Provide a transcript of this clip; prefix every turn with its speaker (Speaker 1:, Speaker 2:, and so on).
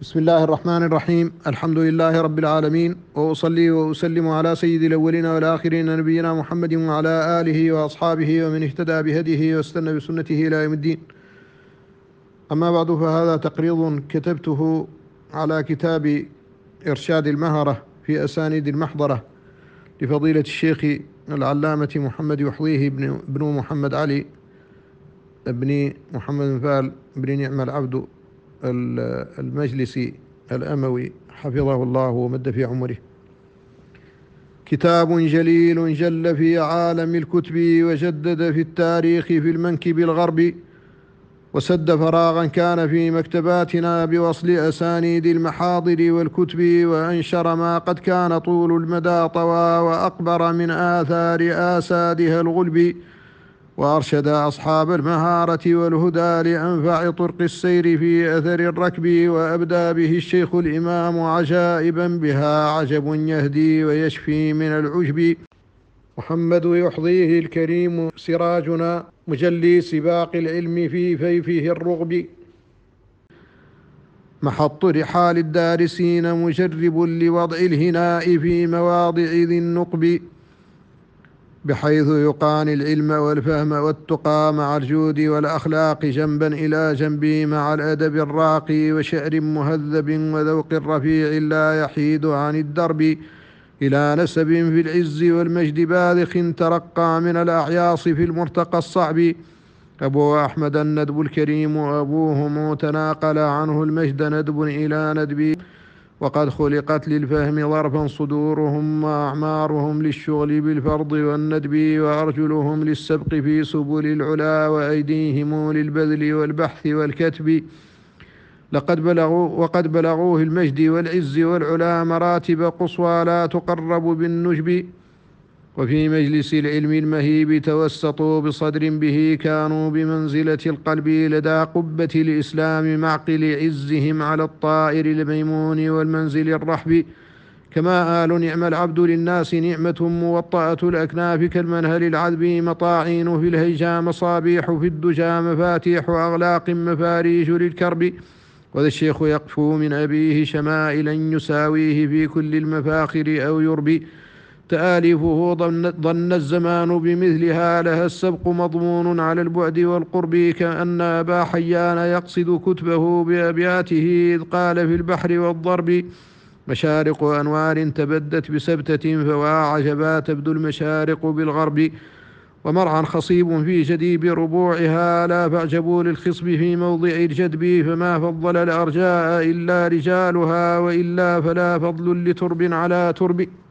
Speaker 1: بسم الله الرحمن الرحيم الحمد لله رب العالمين وأصلي وأسلم على سيد الأولين والآخرين نبينا محمد وعلى آله وأصحابه ومن اهتدى بهديه واستنى بسنته إلى يوم الدين أما بعد فهذا تقريض كتبته على كتاب إرشاد المهرة في أسانيد المحضرة لفضيلة الشيخ العلامة محمد يحظيه بن, بن محمد علي بن محمد فال بن نعم العبد المجلس الأموي حفظه الله ومد في عمره كتاب جليل جل في عالم الكتب وجدد في التاريخ في المنكب الغربي وسد فراغا كان في مكتباتنا بوصل أسانيد المحاضر والكتب وأنشر ما قد كان طول المدى طوى وأقبر من آثار آسادها الغلبي وارشد اصحاب المهاره والهدى لانفع طرق السير في اثر الركب وابدى به الشيخ الامام عجائبا بها عجب يهدي ويشفي من العجب محمد يحظيه الكريم سراجنا مجلي سباق العلم في فيفه الرغب محط رحال الدارسين مجرب لوضع الهناء في مواضع ذي النقب بحيث يقاني العلم والفهم والتقى مع الجود والأخلاق جنبا إلى جنب مع الأدب الراقي وشعر مهذب وذوق رفيع لا يحيد عن الدرب إلى نسب في العز والمجد باذخ ترقى من الأعياص في المرتقى الصعب أبو أحمد الندب الكريم وأبوه تناقل عنه المجد ندب إلى ندب وقد خلقت للفهم ظرفا صدورهم وأعمارهم للشغل بالفرض والندب وأرجلهم للسبق في سبل العلا وأيديهم للبذل والبحث والكتب لقد بلغوا وقد بلغوه المجد والعز والعلا مراتب قصوى لا تقرب بالنجب وفي مجلس العلم المهيب توسطوا بصدر به كانوا بمنزلة القلب لدى قبة الإسلام معقل عزهم على الطائر الميمون والمنزل الرحب كما آل نعم العبد للناس نعمة موطأة الأكناف كالمنهل العذب مطاعين في الهيجا مصابيح في الدجا مفاتيح أغلاق مفاريج للكرب وذا الشيخ يقفو من أبيه شمائلا يساويه في كل المفاخر أو يربي تآليفه ظن, ظن الزمان بمثلها لها السبق مضمون على البعد والقرب كأن أبا حيان يقصد كتبه بأبياته إذ قال في البحر والضرب مشارق أنوار تبدت بسبتة فوا عجبا تبدو المشارق بالغرب ومرعى خصيب في جديب ربوعها لا فاعجبوا للخصب في موضع الجدب فما فضل الأرجاء إلا رجالها وإلا فلا فضل لترب على ترب